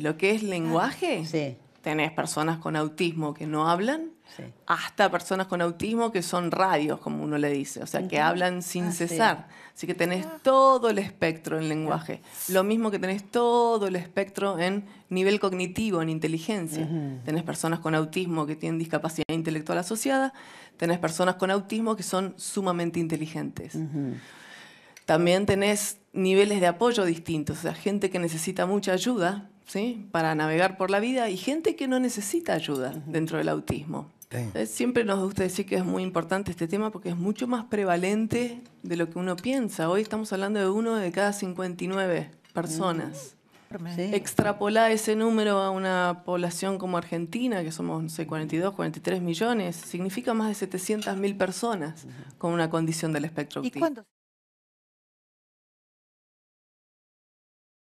Lo que es lenguaje, ah, sí. tenés personas con autismo que no hablan, hasta personas con autismo que son radios, como uno le dice, o sea, que hablan ah, sin cesar. Así que tenés ah. todo el espectro en lenguaje. Lo mismo que tenés todo el espectro en nivel cognitivo, en inteligencia. Tenés personas con autismo que tienen discapacidad intelectual asociada, tenés personas con autismo que son sumamente inteligentes. También tenés niveles de apoyo distintos, o sea, gente que necesita mucha ayuda ¿sí? para navegar por la vida y gente que no necesita ayuda dentro del autismo. Eh, siempre nos gusta decir que es muy importante este tema porque es mucho más prevalente de lo que uno piensa. Hoy estamos hablando de uno de cada 59 personas. Extrapolar ese número a una población como Argentina, que somos, 42, 43 millones, significa más de 700.000 personas con una condición del espectro autista.